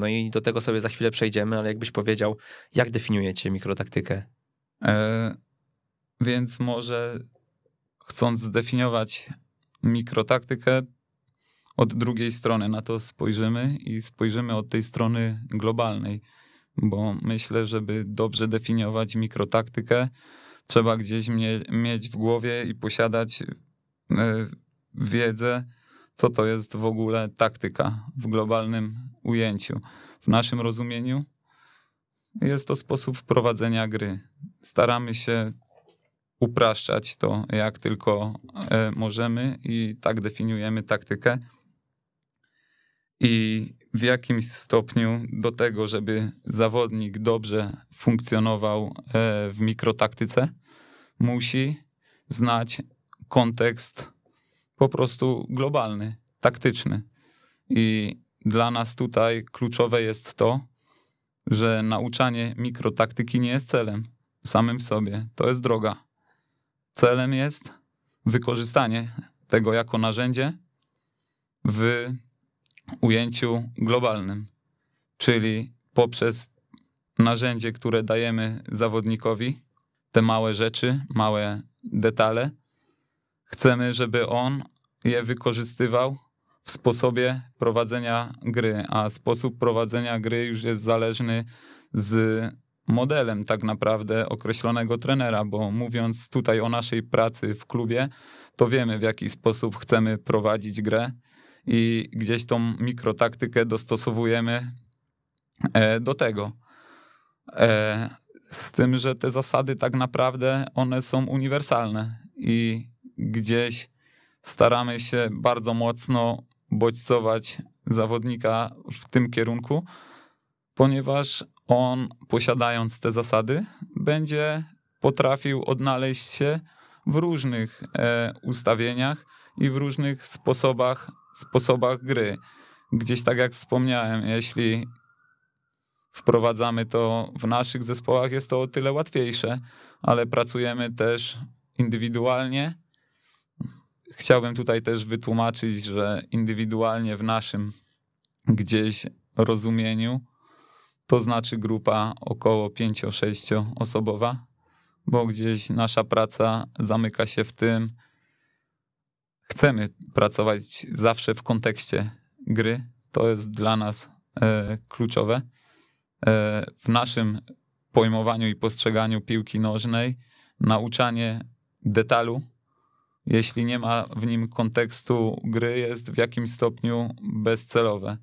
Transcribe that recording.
No i do tego sobie za chwilę przejdziemy, ale jakbyś powiedział, jak definiujecie mikrotaktykę? E, więc może chcąc zdefiniować mikrotaktykę, od drugiej strony na to spojrzymy i spojrzymy od tej strony globalnej, bo myślę, żeby dobrze definiować mikrotaktykę, trzeba gdzieś mnie, mieć w głowie i posiadać e, wiedzę co to jest w ogóle taktyka w globalnym ujęciu. W naszym rozumieniu jest to sposób wprowadzenia gry. Staramy się upraszczać to jak tylko e, możemy i tak definiujemy taktykę. I w jakimś stopniu do tego, żeby zawodnik dobrze funkcjonował e, w mikrotaktyce, musi znać kontekst po prostu globalny, taktyczny. I dla nas tutaj kluczowe jest to, że nauczanie mikrotaktyki nie jest celem samym w sobie. To jest droga. Celem jest wykorzystanie tego jako narzędzie w ujęciu globalnym, czyli poprzez narzędzie, które dajemy zawodnikowi, te małe rzeczy, małe detale, Chcemy, żeby on je wykorzystywał w sposobie prowadzenia gry, a sposób prowadzenia gry już jest zależny z modelem tak naprawdę określonego trenera, bo mówiąc tutaj o naszej pracy w klubie, to wiemy w jaki sposób chcemy prowadzić grę i gdzieś tą mikrotaktykę dostosowujemy e, do tego. E, z tym, że te zasady tak naprawdę one są uniwersalne i gdzieś staramy się bardzo mocno bodźcować zawodnika w tym kierunku, ponieważ on, posiadając te zasady, będzie potrafił odnaleźć się w różnych e, ustawieniach i w różnych sposobach, sposobach gry. Gdzieś tak jak wspomniałem, jeśli wprowadzamy to w naszych zespołach, jest to o tyle łatwiejsze, ale pracujemy też indywidualnie chciałbym tutaj też wytłumaczyć, że indywidualnie w naszym gdzieś rozumieniu to znaczy grupa około 5-6 osobowa, bo gdzieś nasza praca zamyka się w tym, chcemy pracować zawsze w kontekście gry. To jest dla nas e, kluczowe. E, w naszym pojmowaniu i postrzeganiu piłki nożnej nauczanie detalu jeśli nie ma w nim kontekstu gry, jest w jakimś stopniu bezcelowe.